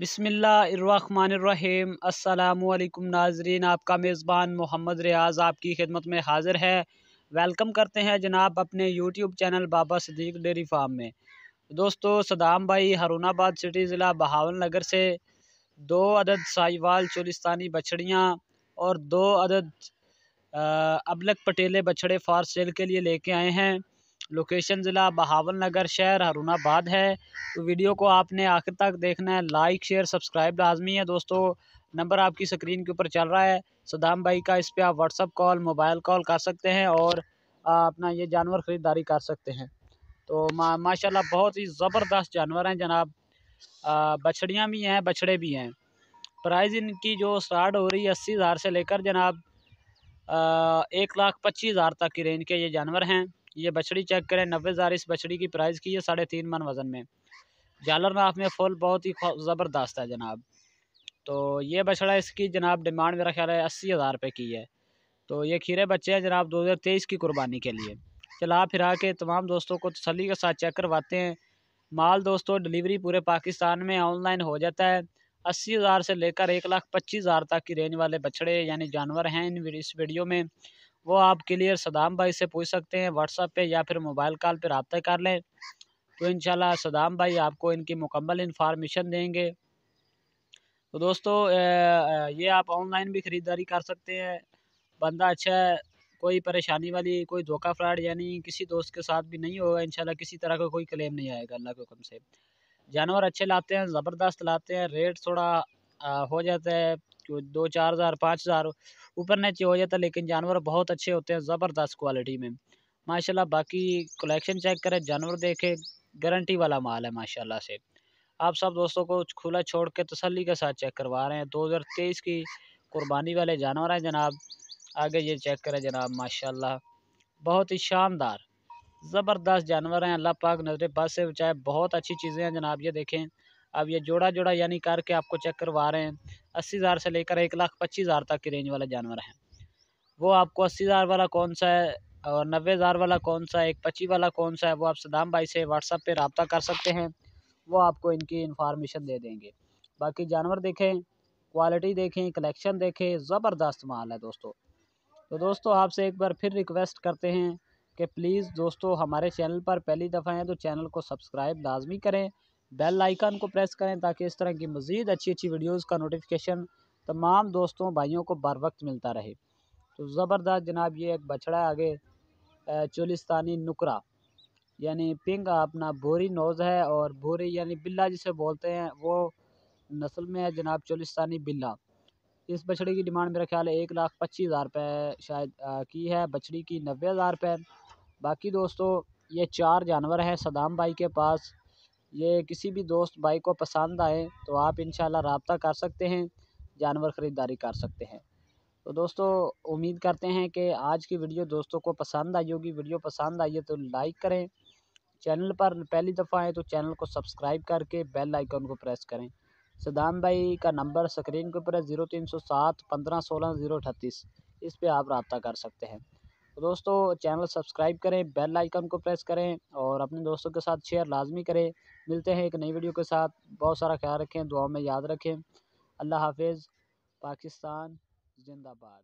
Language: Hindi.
बिसमीम् अल्लाम नाजरीन आपका मेज़बान मोहम्मद रियाज आपकी खिदमत में हाज़िर है वेलकम करते हैं जनाब अपने YouTube channel Baba Sadiq dairy farm में दोस्तों सदाम भाई हारूनाबाद सिटी ज़िला बहावल नगर से दो अदद साहिवाल चोलिस्तानी बछड़ियाँ और दो अदद अबलक पटेले बछड़े फार सेल के लिए लेके आए हैं लोकेशन ज़िला बहावल नगर शहर हरुणाबाद है तो वीडियो को आपने आखिर तक देखना है लाइक शेयर सब्सक्राइब लाजमी है दोस्तों नंबर आपकी स्क्रीन के ऊपर चल रहा है सदाम भाई का इस पर आप व्हाट्सअप कॉल मोबाइल कॉल कर सकते हैं और अपना ये जानवर ख़रीदारी कर सकते हैं तो मा माशाल्लाह बहुत ही ज़बरदस्त जानवर हैं जनाब बछड़ियाँ भी हैं बछड़े भी हैं प्राइस इनकी जो स्टार्ट हो रही है अस्सी हज़ार से लेकर जनाब एक लाख पच्चीस हज़ार तक की रेंज के ये जानवर हैं ये बछड़ी चेक करें नब्बे हज़ार इस बछड़ी की प्राइस की है साढ़े तीन मन वज़न में जालर नाफ में फुल बहुत ही ज़बरदस्त है जनाब तो ये बछड़ा इसकी जनाब डिमांड मेरा ख्याल है अस्सी हज़ार रुपये की है तो ये खीरे बच्चे हैं जनाब दो हज़ार तेईस की कुर्बानी के लिए चला फिरा के तमाम दोस्तों को तसली के साथ चेक करवाते हैं माल दोस्तों डिलीवरी पूरे पाकिस्तान में ऑनलाइन हो जाता है अस्सी हज़ार से लेकर एक लाख पच्चीस हज़ार तक की रेंज वाले बछड़े यानी जानवर हैं इन इस वीडियो में वो आप क्लियर सदाम भाई से पूछ सकते हैं व्हाट्सअप पे या फिर मोबाइल कॉल पर रबता कर लें तो इन सदाम भाई आपको इनकी मुकम्मल इन्फॉर्मेशन देंगे तो दोस्तों ये आप ऑनलाइन भी ख़रीदारी कर सकते हैं बंदा अच्छा है कोई परेशानी वाली कोई धोखा फ्राड यानी किसी दोस्त के साथ भी नहीं होगा इंशाल्लाह किसी तरह का को कोई क्लेम नहीं आएगा अल्लाह के हुक्म से जानवर अच्छे लाते हैं ज़बरदस्त लाते हैं रेट थोड़ा हो जाता है दो चार हज़ार पाँच हज़ार ऊपर नीचे हो जाता लेकिन जानवर बहुत अच्छे होते हैं ज़बरदस्त क्वालिटी में माशाल्लाह बाकी कलेक्शन चेक करें जानवर देखें गारंटी वाला माल है माशाल्लाह से आप सब दोस्तों को खुला छोड़ के तसली के साथ चेक करवा रहे हैं दो हज़ार तेईस की कुर्बानी वाले जानवर हैं जनाब आगे ये चेक करें जनाब माशाल्लाह बहुत ही शानदार ज़बरदस्त जानवर हैं अल्लाह पाक नजर पास से बचाए बहुत अच्छी चीज़ें हैं जनाब ये देखें अब ये जोड़ा जोड़ा यानी करके आपको चेक करवा रहे हैं अस्सी हज़ार से लेकर एक लाख पच्चीस हज़ार तक की रेंज वाला जानवर है वो आपको अस्सी हज़ार वाला कौन सा है और नब्बे हज़ार वाला कौन सा है एक पच्चीस वाला कौन सा है वो आप सदाम भाई से व्हाट्सअप पर रबता कर सकते हैं वो आपको इनकी इन्फॉर्मेशन दे देंगे बाकी जानवर देखें क्वालिटी देखें कलेक्शन देखें ज़बरदस्त माल है दोस्तों तो दोस्तों आपसे एक बार फिर रिक्वेस्ट करते हैं कि प्लीज़ दोस्तों हमारे चैनल पर पहली दफ़ा हैं तो चैनल को सब्सक्राइब लाजमी करें बेल आइकन को प्रेस करें ताकि इस तरह की मज़ीद अच्छी अच्छी वीडियोज़ का नोटिफिकेशन तमाम दोस्तों भाइयों को बर वक्त मिलता रहे तो ज़बरदस्त जनाब ये एक बछड़ा आगे चोलिस्तानी नुकरा यानी पिंग अपना भूरी नोज़ है और भूरी यानी बिल्ला जिसे बोलते हैं वो नस्ल में है जनाब चोलिस्तानी बिल्ला इस बछड़ी की डिमांड मेरा ख्याल है एक लाख पच्चीस हज़ार रुपये शायद आ, की है बछड़ी की नब्बे हज़ार रुपये बाकी दोस्तों ये चार जानवर हैं सदाम भाई के पास ये किसी भी दोस्त भाई को पसंद आए तो आप इन रबता कर सकते हैं जानवर ख़रीदारी कर सकते हैं तो दोस्तों उम्मीद करते हैं कि आज की वीडियो दोस्तों को पसंद आई होगी वीडियो पसंद आई है तो लाइक करें चैनल पर पहली दफ़ा आए तो चैनल को सब्सक्राइब करके बेल आइकन को प्रेस करें सदाम भाई का नंबर स्क्रीन के ऊपर है ज़ीरो तीन सौ सात पंद्रह सोलह ज़ीरो अठतीस इस पर आप रबता कर सकते हैं तो दोस्तों चैनल सब्सक्राइब करें बेल आइकन को प्रेस करें और अपने दोस्तों के साथ शेयर लाजमी करें मिलते हैं एक नई वीडियो के साथ बहुत सारा ख्याल रखें दुआ में याद रखें अल्लाह हाफिज़ पाकिस्तान जिंदाबाद